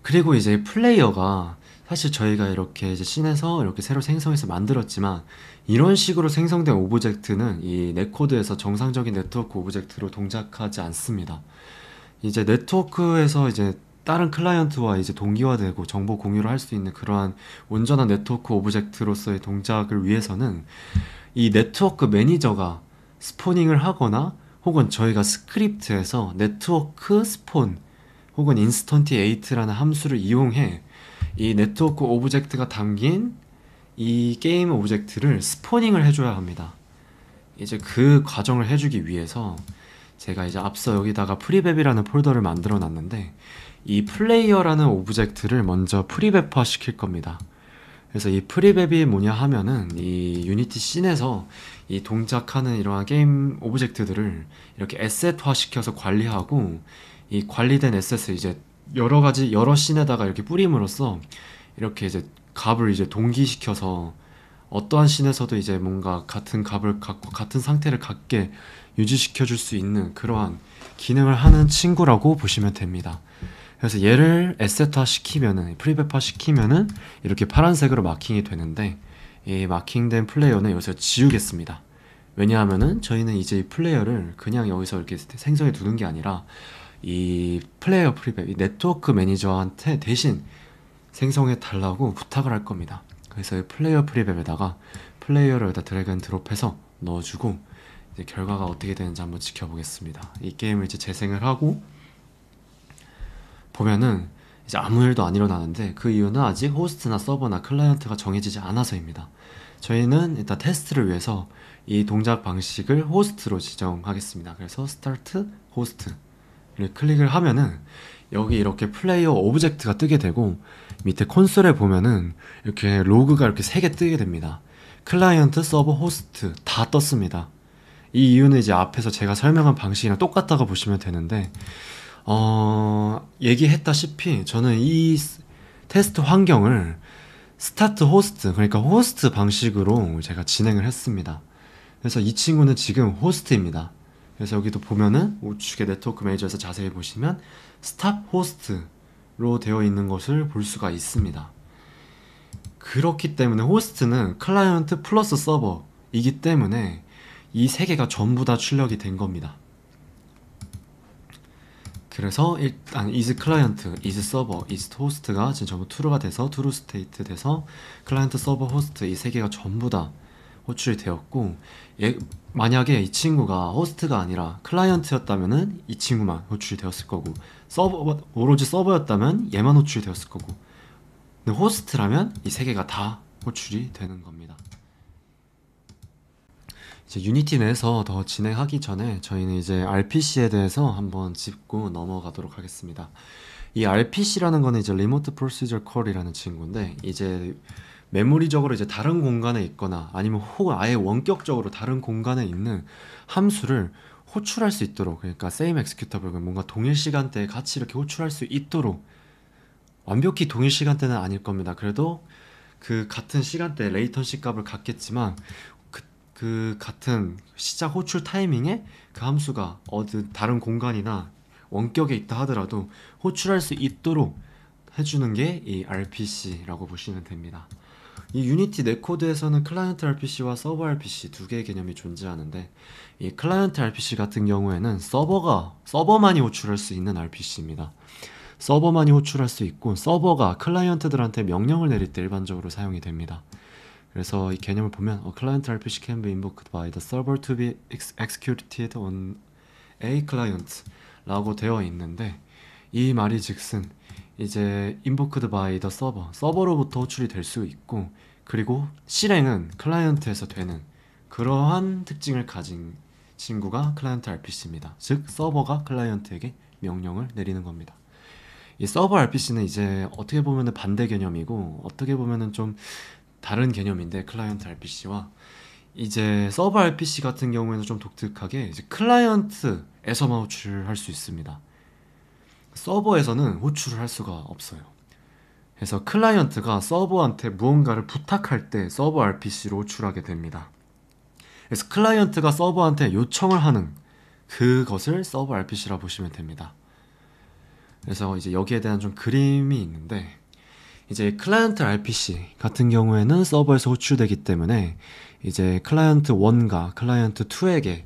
Speaker 1: 그리고 이제 플레이어가 사실 저희가 이렇게 이제 씬에서 이렇게 새로 생성해서 만들었지만 이런 식으로 생성된 오브젝트는 이 네코드에서 정상적인 네트워크 오브젝트로 동작하지 않습니다. 이제 네트워크에서 이제 다른 클라이언트와 이제 동기화되고 정보 공유를 할 수 있는 그러한 온전한 네트워크 오브젝트로서의 동작을 위해서는 이 네트워크 매니저가 스포닝을 하거나 혹은 저희가 스크립트에서 네트워크 스폰 혹은 인스턴티에이트라는 함수를 이용해 이 네트워크 오브젝트가 담긴 이 게임 오브젝트를 스포닝을 해줘야 합니다. 이제 그 과정을 해주기 위해서 제가 이제 앞서 여기다가 프리웹이라는 폴더를 만들어 놨는데 이 플레이어라는 오브젝트를 먼저 프리웹화 시킬 겁니다. 그래서 이 프리웹이 뭐냐 하면은 이 유니티 씬에서 이 동작하는 이러한 게임 오브젝트들을 이렇게 에셋화 시켜서 관리하고 이 관리된 에셋을 이제 여러 가지 여러 씬에다가 이렇게 뿌림으로써 이렇게 이제 값을 이제 동기시켜서 어떠한 씬에서도 이제 뭔가 같은 값을 갖고 같은 상태를 갖게 유지시켜 줄 수 있는 그러한 기능을 하는 친구라고 보시면 됩니다. 그래서 얘를 에셋화 시키면은 프리베파 시키면은 이렇게 파란색으로 마킹이 되는데 이 마킹된 플레이어는 여기서 지우겠습니다. 왜냐하면은 저희는 이제 이 플레이어를 그냥 여기서 이렇게 생성해 두는 게 아니라 이 플레이어 프리백, 이 네트워크 매니저한테 대신 생성해 달라고 부탁을 할 겁니다. 그래서 이 플레이어 프리백에다가 플레이어를 다 드래그 앤 드롭해서 넣어주고 이제 결과가 어떻게 되는지 한번 지켜보겠습니다. 이 게임을 이제 재생을 하고 보면은 이제 아무 일도 안 일어나는데 그 이유는 아직 호스트나 서버나 클라이언트가 정해지지 않아서입니다. 저희는 일단 테스트를 위해서 이 동작 방식을 호스트로 지정하겠습니다. 그래서 스타트 호스트 클릭을 하면은 여기 이렇게 플레이어 오브젝트가 뜨게 되고 밑에 콘솔에 보면은 이렇게 로그가 이렇게 세 개 뜨게 됩니다. 클라이언트, 서버, 호스트 다 떴습니다. 이 이유는 이제 앞에서 제가 설명한 방식이랑 똑같다고 보시면 되는데 어, 얘기했다시피 저는 이 테스트 환경을 스타트 호스트 그러니까 호스트 방식으로 제가 진행을 했습니다. 그래서 이 친구는 지금 호스트입니다. 그래서 여기도 보면은 우측의 네트워크 매니저에서 자세히 보시면 스탑 호스트로 되어 있는 것을 볼 수가 있습니다. 그렇기 때문에 호스트는 클라이언트 플러스 서버이기 때문에 이 세 개가 전부 다 출력이 된 겁니다. 그래서 일단 is 클라이언트, is 서버, is 호스트가 지금 전부 true가 돼서 true 스테이트 돼서 클라이언트 서버 호스트 이 세 개가 전부 다 호출이 되었고 예, 만약에 이 친구가 호스트가 아니라 클라이언트였다면이 친구만 호출되었을 거고 서버 오로지 서버였다면 얘만 호출되었을 거고 근데 호스트라면 이 세 개가 다 호출이 되는 겁니다. 이제 유니티 내에서 더 진행하기 전에 저희는 이제 RPC에 대해서 한번 짚고 넘어가도록 하겠습니다. 이 RPC라는 거는 이제 리모트 프로시저 콜이라는 친구인데 이제 메모리적으로 이제 다른 공간에 있거나 아니면 혹은 아예 원격적으로 다른 공간에 있는 함수를 호출할 수 있도록 그러니까 same executable 그러니까 뭔가 동일 시간대에 같이 이렇게 호출할 수 있도록 완벽히 동일 시간대는 아닐 겁니다. 그래도 그 같은 시간대 에 레이턴시 값을 갖겠지만 그, 그 같은 시작 호출 타이밍에 그 함수가 어디 다른 공간이나 원격에 있다 하더라도 호출할 수 있도록 해주는 게 이 RPC라고 보시면 됩니다. 이 유니티 네코드에서는 클라이언트 RPC와 서버 RPC 두 개의 개념이 존재하는데 이 클라이언트 RPC 같은 경우에는 서버가 서버만이 호출할 수 있는 RPC입니다. 서버만이 호출할 수 있고 서버가 클라이언트들한테 명령을 내릴 때 일반적으로 사용이 됩니다. 그래서 이 개념을 보면 어, c l i e n RPC can be invoked by the server to be executed on a client 라고 되어 있는데 이 말이 즉슨 이제 인보크드 바이 더 서버 서버로부터 호출이 될 수 있고 그리고 실행은 클라이언트에서 되는 그러한 특징을 가진 친구가 클라이언트 RPC입니다. 즉 서버가 클라이언트에게 명령을 내리는 겁니다. 이 서버 RPC는 이제 어떻게 보면 반대 개념이고 어떻게 보면좀 다른 개념인데 클라이언트 RPC와 이제 서버 RPC 같은 경우에는 좀 독특하게 이제 클라이언트에서만 호출할 수 있습니다. 서버에서는 호출을 할 수가 없어요. 그래서 클라이언트가 서버한테 무언가를 부탁할 때 서버 RPC로 호출하게 됩니다. 그래서 클라이언트가 서버한테 요청을 하는 그것을 서버 RPC라 보시면 됩니다. 그래서 이제 여기에 대한 좀 그림이 있는데 이제 클라이언트 RPC 같은 경우에는 서버에서 호출되기 때문에 이제 클라이언트 1과 클라이언트 2에게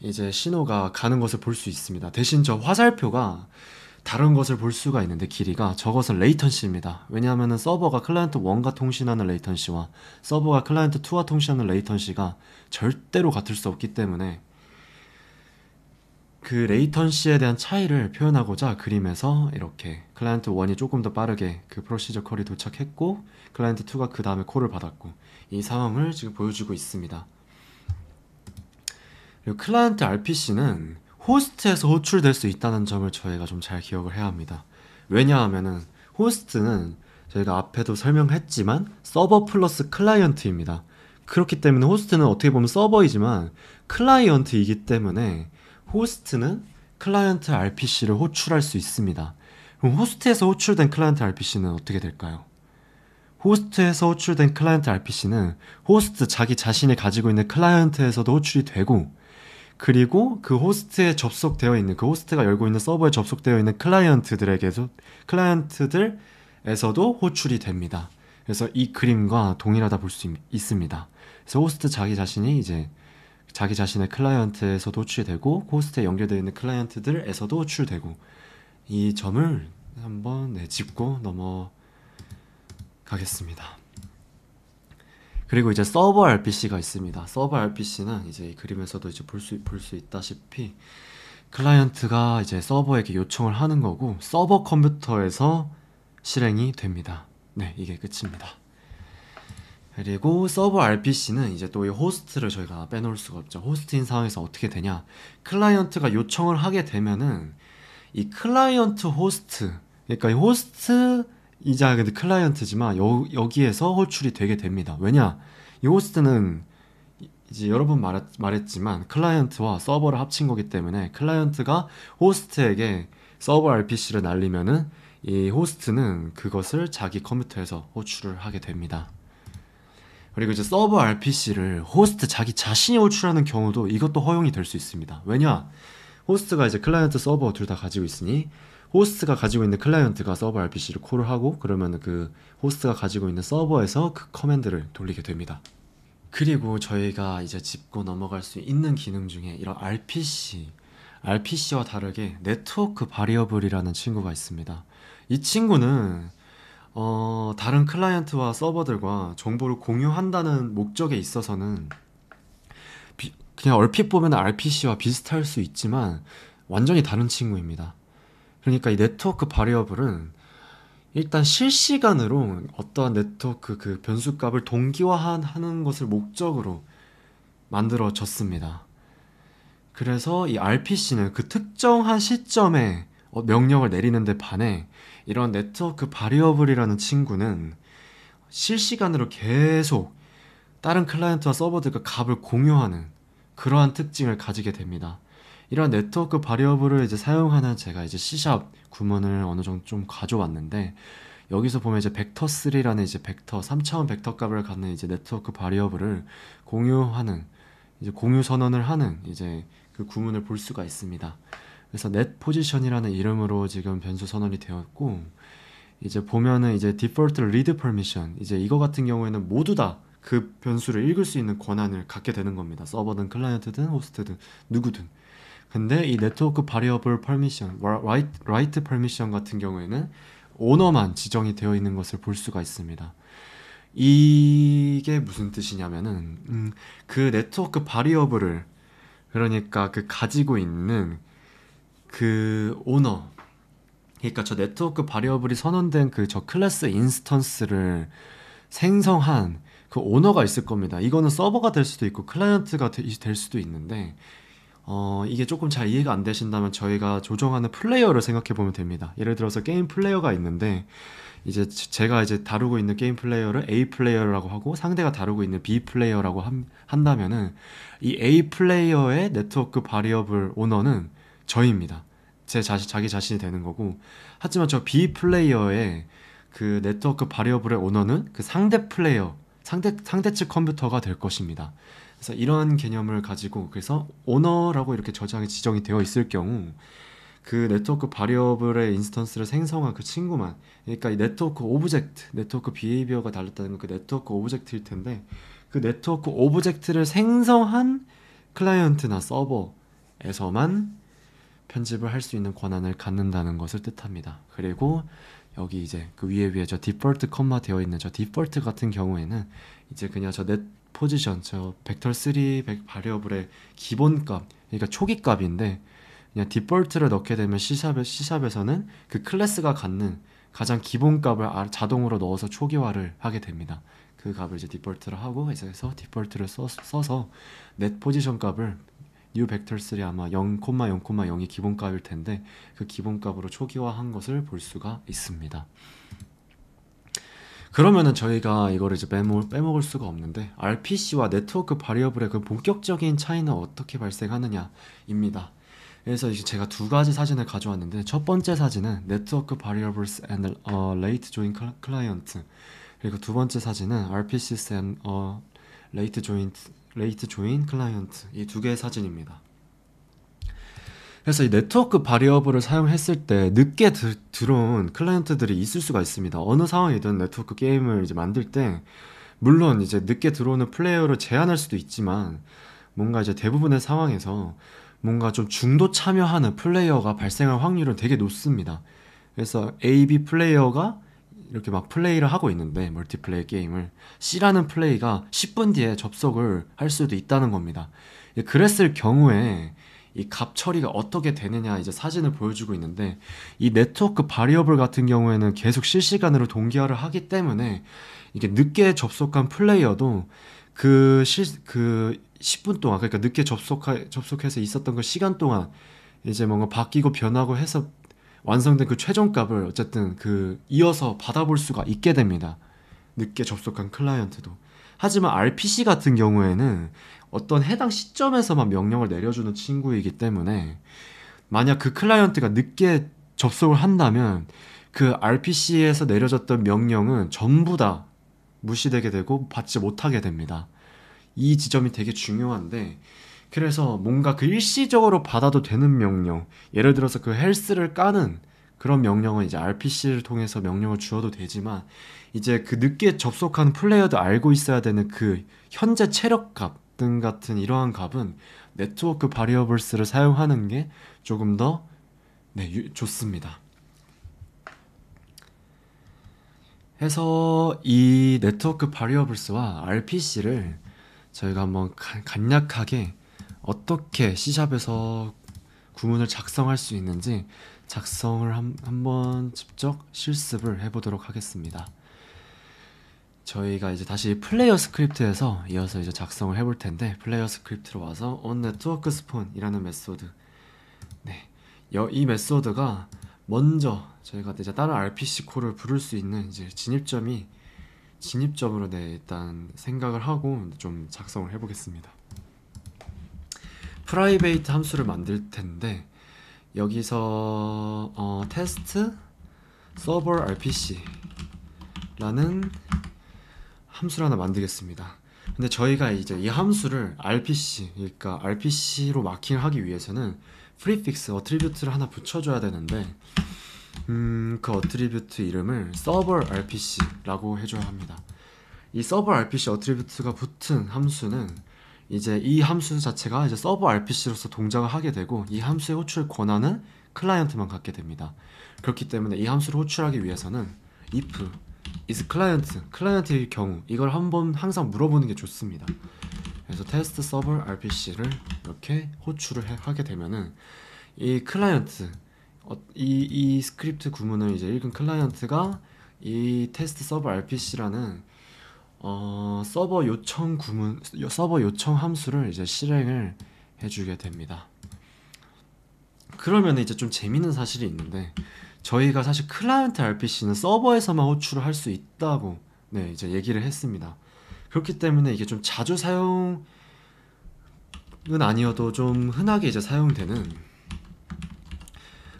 Speaker 1: 이제 신호가 가는 것을 볼 수 있습니다. 대신 저 화살표가 다른 것을 볼 수가 있는데 길이가 저것은 레이턴시입니다. 왜냐하면 서버가 클라이언트 1과 통신하는 레이턴시와 서버가 클라이언트 2와 통신하는 레이턴시가 절대로 같을 수 없기 때문에 그 레이턴시에 대한 차이를 표현하고자 그림에서 이렇게 클라이언트 1이 조금 더 빠르게 그 프로시저 콜이 도착했고 클라이언트 2가 그 다음에 콜을 받았고 이 상황을 지금 보여주고 있습니다. 그리고 클라이언트 RPC는 호스트에서 호출될 수 있다는 점을 저희가 좀 잘 기억을 해야 합니다. 왜냐하면은 호스트는 저희가 앞에도 설명했지만 서버 플러스 클라이언트입니다. 그렇기 때문에 호스트는 어떻게 보면 서버이지만 클라이언트이기 때문에 호스트는 클라이언트 RPC를 호출할 수 있습니다. 그럼 호스트에서 호출된 클라이언트 RPC는 어떻게 될까요? 호스트에서 호출된 클라이언트 RPC는 호스트 자기 자신이 가지고 있는 클라이언트에서도 호출이 되고 그리고 그 호스트에 접속되어 있는 그 호스트가 열고 있는 서버에 접속되어 있는 클라이언트들에게도 클라이언트들에서도 호출이 됩니다. 그래서 이 그림과 동일하다 볼 수 있습니다. 그래서 호스트 자기 자신이 이제 자기 자신의 클라이언트에서도 호출되고 그 호스트에 연결되어 있는 클라이언트들에서도 호출되고 이 점을 한번 네, 짚고 넘어가겠습니다. 그리고 이제 서버 RPC가 있습니다. 서버 RPC는 이제 이 그림에서도 이제 볼 수 볼 수 있다시피 클라이언트가 이제 서버에게 요청을 하는 거고 서버 컴퓨터에서 실행이 됩니다. 네, 이게 끝입니다. 그리고 서버 RPC는 이제 또 이 호스트를 저희가 빼놓을 수가 없죠. 호스트인 상황에서 어떻게 되냐? 클라이언트가 요청을 하게 되면은 이 클라이언트 호스트, 그러니까 이 호스트 이자 근데 클라이언트지만 여, 여기에서 호출이 되게 됩니다. 왜냐 이 호스트는 이제 여러 분 말했, 말했지만 클라이언트와 서버를 합친 거기 때문에 클라이언트가 호스트에게 서버 RPC를 날리면은 이 호스트는 그것을 자기 컴퓨터에서 호출을 하게 됩니다. 그리고 이제 서버 RPC를 호스트 자기 자신이 호출하는 경우도 이것도 허용이 될 수 있습니다. 왜냐? 호스트가 이제 클라이언트 서버 둘 다 가지고 있으니 호스트가 가지고 있는 클라이언트가 서버 RPC를 콜을 하고 그러면 그 호스트가 가지고 있는 서버에서 그 커맨드를 돌리게 됩니다. 그리고 저희가 이제 짚고 넘어갈 수 있는 기능 중에 이런 RPC, RPC와 다르게 네트워크 바리어블이라는 친구가 있습니다. 이 친구는 어, 다른 클라이언트와 서버들과 정보를 공유한다는 목적에 있어서는 비, 그냥 얼핏 보면 RPC와 비슷할 수 있지만 완전히 다른 친구입니다. 그러니까 이 네트워크 바리어블은 일단 실시간으로 어떠한 네트워크 그 변수값을 동기화하는 것을 목적으로 만들어졌습니다. 그래서 이 RPC는 그 특정한 시점에 어, 명령을 내리는데 반해 이런 네트워크 바리어블이라는 친구는 실시간으로 계속 다른 클라이언트와 서버들과 값을 공유하는 그러한 특징을 가지게 됩니다. 이런 네트워크 바리어블을 이제 사용하는 제가 이제 C샵 구문을 어느 정도 좀 가져왔는데 여기서 보면 이제 벡터 3라는 이제 벡터 3차원 벡터 값을 갖는 이제 네트워크 바리어블을 공유하는 이제 공유 선언을 하는 이제 그 구문을 볼 수가 있습니다. 그래서 net position이라는 이름으로 지금 변수 선언이 되었고 이제 보면은 이제 default read permission 이제 이거 같은 경우에는 모두 다 그 변수를 읽을 수 있는 권한을 갖게 되는 겁니다. 서버든 클라이언트든 호스트든 누구든. 근데 이 네트워크 바리어블 퍼미션, 라이트, 라이트 퍼미션 같은 경우에는 오너만 지정이 되어 있는 것을 볼 수가 있습니다. 이게 무슨 뜻이냐면은 음, 그 네트워크 바리어블을 그러니까 그 가지고 있는 그 오너 그러니까 저 네트워크 바리어블이 선언된 그 저 클래스 인스턴스를 생성한 그 오너가 있을 겁니다. 이거는 서버가 될 수도 있고 클라이언트가 되, 될 수도 있는데 어, 이게 조금 잘 이해가 안 되신다면 저희가 조정하는 플레이어를 생각해 보면 됩니다. 예를 들어서 게임 플레이어가 있는데 이제 제가 이제 다루고 있는 게임 플레이어를 A 플레이어라고 하고 상대가 다루고 있는 B 플레이어라고 한다면은 이 A 플레이어의 네트워크 바리어블 오너는 저입니다. 제 자신 자기 자신이 되는 거고 하지만 저 B 플레이어의 그 네트워크 바리어블의 오너는 그 상대 플레이어 상대 상대 측 컴퓨터가 될 것입니다. 그래서 이러한 개념을 가지고 그래서 오너라고 이렇게 저장이 지정이 되어 있을 경우 그 네트워크 바리어블의 인스턴스를 생성한 그 친구만 그러니까 이 네트워크 오브젝트, 네트워크 비헤이비어가 달랐다는건 그 네트워크 오브젝트일 텐데 그 네트워크 오브젝트를 생성한 클라이언트나 서버에서만 편집을 할 수 있는 권한을 갖는다는 것을 뜻합니다. 그리고 여기 이제 그 위에 위에 저 디폴트 컴마 되어 있는 저 디폴트 같은 경우에는 이제 그냥 저 넷, 포지션, 저 벡터 3 바리어블의 기본값, 그러니까 초기값인데 그냥 디폴트를 넣게 되면 C샵에, 서는그 클래스가 갖는 가장 기본값을 아, 자동으로 넣어서 초기화를 하게 됩니다. 그 값을 이제 디폴트를 하고 해서 디폴트를 써, 서넷 포지션 값을 new vector3 아마 0,0,0이 기본값일 텐데 그 기본값으로 초기화한 것을 볼 수가 있습니다. 그러면은 저희가 이거를 이제 빼먹을, 빼먹을 수가 없는데 RPC와 네트워크 바리어블의 그 본격적인 차이는 어떻게 발생하느냐입니다. 그래서 이제 제가 두 가지 사진을 가져왔는데 첫 번째 사진은 네트워크 바리어블 and late join client 그리고 두 번째 사진은 RPCs and late join late join client 이두 개의 사진입니다. 그래서 이 네트워크 바리어블을 사용했을 때 늦게 드, 들어온 클라이언트들이 있을 수가 있습니다. 어느 상황이든 네트워크 게임을 이제 만들 때 물론 이제 늦게 들어오는 플레이어를 제한할 수도 있지만 뭔가 이제 대부분의 상황에서 뭔가 좀 중도 참여하는 플레이어가 발생할 확률은 되게 높습니다. 그래서 A, B 플레이어가 이렇게 막 플레이를 하고 있는데 멀티플레이 게임을 C라는 플레이가 10분 뒤에 접속을 할 수도 있다는 겁니다. 예, 그랬을 경우에 이값 처리가 어떻게 되느냐 이제 사진을 보여주고 있는데 이 네트워크 바리어블 같은 경우에는 계속 실시간으로 동기화를 하기 때문에 이게 늦게 접속한 플레이어도 그 실그 10분 그 동안 그러니까 늦게 접속하, 접속해서 있었던 그 시간 동안 이제 뭔가 바뀌고 변하고 해서 완성된 그 최종값을 어쨌든 그 이어서 받아볼 수가 있게 됩니다. 늦게 접속한 클라이언트도. 하지만 RPC 같은 경우에는 어떤 해당 시점에서만 명령을 내려주는 친구이기 때문에 만약 그 클라이언트가 늦게 접속을 한다면 그 RPC에서 내려졌던 명령은 전부 다 무시되게 되고 받지 못하게 됩니다. 이 지점이 되게 중요한데 그래서 뭔가 그 일시적으로 받아도 되는 명령 예를 들어서 그 헬스를 까는 그런 명령은 이제 RPC를 통해서 명령을 주어도 되지만 이제 그 늦게 접속한 플레이어도 알고 있어야 되는 그 현재 체력값 등 같은 이러한 값은 네트워크 바리어블스를 사용하는 게 조금 더 네, 유, 좋습니다. 해서 이 네트워크 바리어블스와 RPC를 저희가 한번 간략하게 어떻게 C샵에서 구문을 작성할 수 있는지 작성을 한, 한번 직접 실습을 해보도록 하겠습니다. 저희가 이제 다시 플레이어 스크립트에서 이어서 이제 작성을 해볼 텐데 플레이어 스크립트로 와서 on n e t w o r 이라는 메소드 네, 이 메소드가 먼저 저희가 이제 다른 RPC 콜을 부를 수 있는 이제 진입점이 진입점으로 네 일단 생각을 하고 좀 작성을 해보겠습니다. 프라이베이트 함수를 만들 텐데 여기서 어, 테스트 서버 rpc라는 함수를 하나 만들겠습니다. 근데 저희가 이제 이 함수를 RPC, 그러니까 RPC로 마킹을 하기 위해서는 prefix, 프리픽스, 어트리뷰트를 하나 붙여줘야 되는데 음, 그 어트리뷰트 이름을 s e RPC라고 v e r r 해줘야 합니다. 이 서버 RPC 어트리뷰트가 붙은 함수는 이제 이 함수 자체가 이제 서버 RPC로서 동작을 하게 되고 이 함수의 호출 권한은 클라이언트만 갖게 됩니다. 그렇기 때문에 이 함수를 호출하기 위해서는 if is client, 클라이언트일 경우 이걸 한번 항상 물어보는 게 좋습니다. 그래서 테스트 서버 RPC를 이렇게 호출을 해, 하게 되면은 이 클라이언트 어, 이, 이 스크립트 구문을 이제 읽은 클라이언트가 이 테스트 서버 RPC라는 어, 서버 요청 구문 서버 요청 함수를 이제 실행을 해주게 됩니다. 그러면 이제 좀 재밌는 사실이 있는데 저희가 사실 클라이언트 RPC는 서버에서만 호출을 할 수 있다고 네, 이제 얘기를 했습니다. 그렇기 때문에 이게 좀 자주 사용은 아니어도 좀 흔하게 이제 사용되는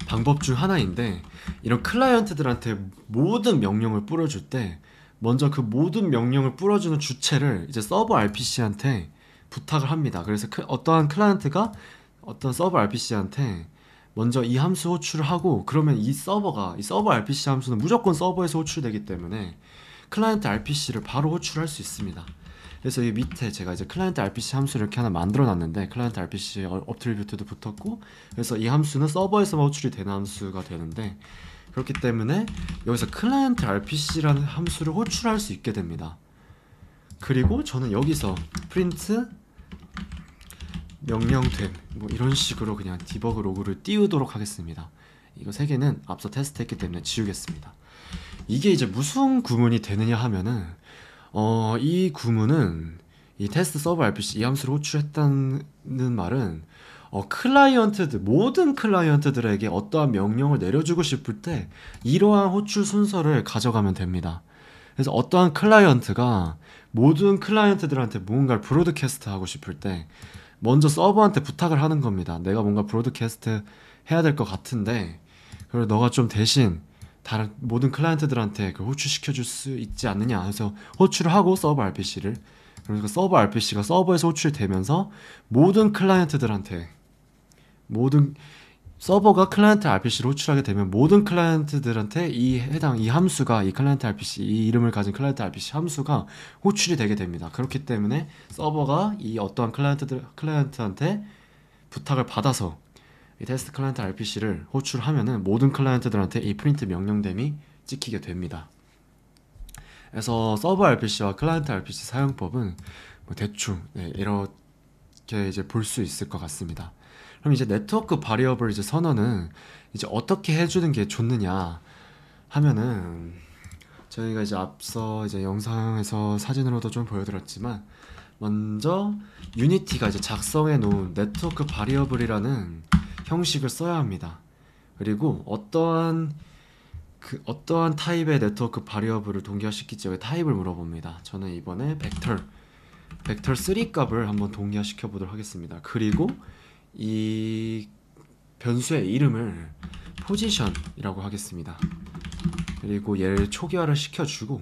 Speaker 1: 방법 중 하나인데 이런 클라이언트들한테 모든 명령을 뿌려줄 때 먼저 그 모든 명령을 뿌려주는 주체를 이제 서버 RPC한테 부탁을 합니다. 그래서 그 어떠한 클라이언트가 어떤 서버 RPC한테 먼저 이 함수 호출하고 을 그러면 이 서버가 이 서버 RPC 함수는 무조건 서버에서 호출되기 때문에 클라이언트 RPC를 바로 호출할 수 있습니다. 그래서 이 밑에 제가 이제 클라이언트 RPC 함수를 이렇게 하나 만들어 놨는데 클라이언트 RPC 업트리뷰트도 붙었고 그래서 이 함수는 서버에서 호출이 되는 함수가 되는데 그렇기 때문에 여기서 클라이언트 RPC라는 함수를 호출할 수 있게 됩니다. 그리고 저는 여기서 프린트 명령된 뭐 이런 식으로 그냥 디버그 로그를 띄우도록 하겠습니다 이거 세 개는 앞서 테스트했기 때문에 지우겠습니다 이게 이제 무슨 구문이 되느냐 하면은 어, 이 구문은 이 테스트 서버 RPC 이 함수를 호출했다는 말은 어, 클라이언트들 모든 클라이언트들에게 어떠한 명령을 내려주고 싶을 때 이러한 호출 순서를 가져가면 됩니다. 그래서 어떠한 클라이언트가 모든 클라이언트들한테 무언가를 브로드캐스트 하고 싶을 때 먼저 서버한테 부탁을 하는 겁니다. 내가 뭔가 브로드캐스트 해야 될 것 같은데 그걸 너가 좀 대신 다른 모든 클라이언트들한테 그 호출시켜 줄수 있지 않느냐 해서 호출을 하고 서버 RPC를 그러니까 그 서버 RPC가 서버에서 호출되면서 모든 클라이언트들한테 모든 서버가 클라이언트 r p c 를 호출하게 되면 모든 클라이언트들한테 이 해당 이 함수가 이 클라이언트 RPC 이 이름을 가진 클라이언트 RPC 함수가 호출이 되게 됩니다. 그렇기 때문에 서버가 이 어떠한 클라이언트들 클라이언트한테 부탁을 받아서 이 테스트 클라이언트 RPC를 호출하면은 모든 클라이언트들한테 이 프린트 명령됨이 찍히게 됩니다. 그래서 서버 RPC와 클라이언트 RPC 사용법은 뭐 대충 네, 이렇게 이제 볼 수 있을 것 같습니다. 그럼 이제 네트워크 바리어블 이 선언은 이제 어떻게 해주는 게 좋느냐 하면은 저희가 이제 앞서 이제 영상에서 사진으로도 좀 보여드렸지만 먼저 유니티가 이제 작성해 놓은 네트워크 바리어블이라는 형식을 써야 합니다. 그리고 어떠한 그 어떠한 타입의 네트워크 바리어블을 동기화시키지 타입을 물어봅니다. 저는 이번에 벡터 벡터 3 값을 한번 동기화시켜 보도록 하겠습니다. 그리고 이 변수의 이름을 포지션이라고 하겠습니다. 그리고 얘를 초기화를 시켜주고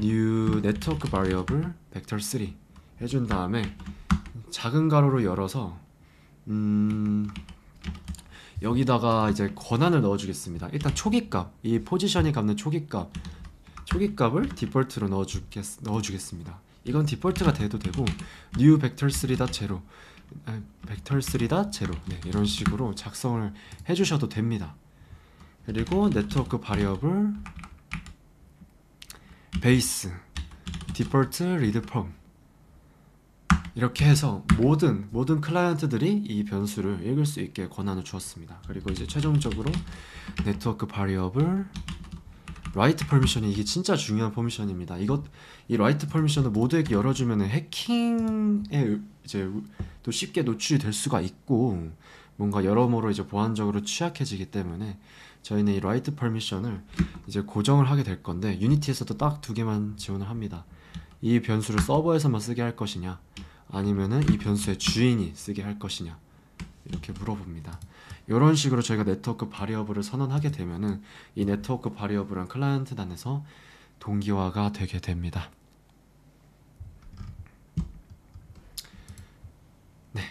Speaker 1: new network variable vector 3 해준 다음에 작은 가로로 열어서 음 여기다가 이제 권한을 넣어주겠습니다. 일단 초기값 이 포지션이 갚는 초기값 초기값을 디폴트로 넣어주겠, 넣어주겠습니다. 이건 디폴트가 돼도 되고 new vector 3 0 벡털3다 아, 제로 네, 이런 식으로 작성을 해주셔도 됩니다 그리고 네트워크 바리어블 베이스 디폴트 리드 펌 이렇게 해서 모든 모든 클라이언트들이 이 변수를 읽을 수 있게 권한을 주었습니다 그리고 이제 최종적으로 네트워크 바리어블 라이트 퍼미션이 이게 진짜 중요한 퍼미션입니다. 이것 이 라이트 퍼미션을 모두에게 열어주면 해킹에 이제 또 쉽게 노출이 될 수가 있고 뭔가 여러모로 이제 보안적으로 취약해지기 때문에 저희는 이 라이트 퍼미션을 이제 고정을 하게 될 건데 유니티에서도 딱 두 개만 지원을 합니다. 이 변수를 서버에서만 쓰게 할 것이냐 아니면은 이 변수의 주인이 쓰게 할 것이냐 이렇게 물어봅니다. 이런 식으로 저희가 네트워크 바리어블을 선언하게 되면은 이 네트워크 바리어블은 클라이언트 단에서 동기화가 되게 됩니다. 네.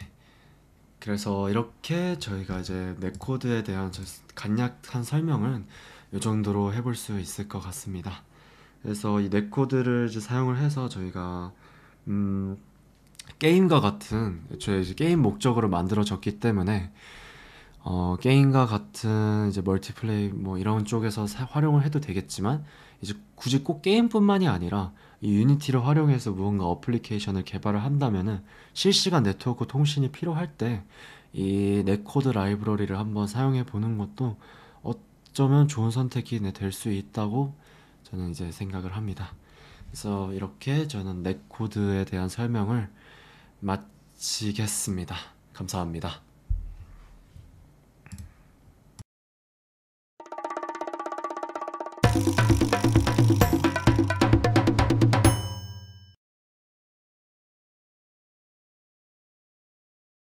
Speaker 1: 그래서 이렇게 저희가 이제 네코드에 대한 간략한 설명은 이 정도로 해볼 수 있을 것 같습니다. 그래서 이 네코드를 사용을 해서 저희가 음, 게임과 같은 애초에 게임 목적으로 만들어졌기 때문에 어, 게임과 같은 이제 멀티플레이 뭐 이런 쪽에서 사, 활용을 해도 되겠지만 이제 굳이 꼭 게임뿐만이 아니라 이 유니티를 활용해서 무언가 어플리케이션을 개발을 한다면은 실시간 네트워크 통신이 필요할 때 이 네코드 라이브러리를 한번 사용해 보는 것도 어쩌면 좋은 선택이 네, 될수 있다고 저는 이제 생각을 합니다. 그래서 이렇게 저는 네코드에 대한 설명을 마치겠습니다. 감사합니다.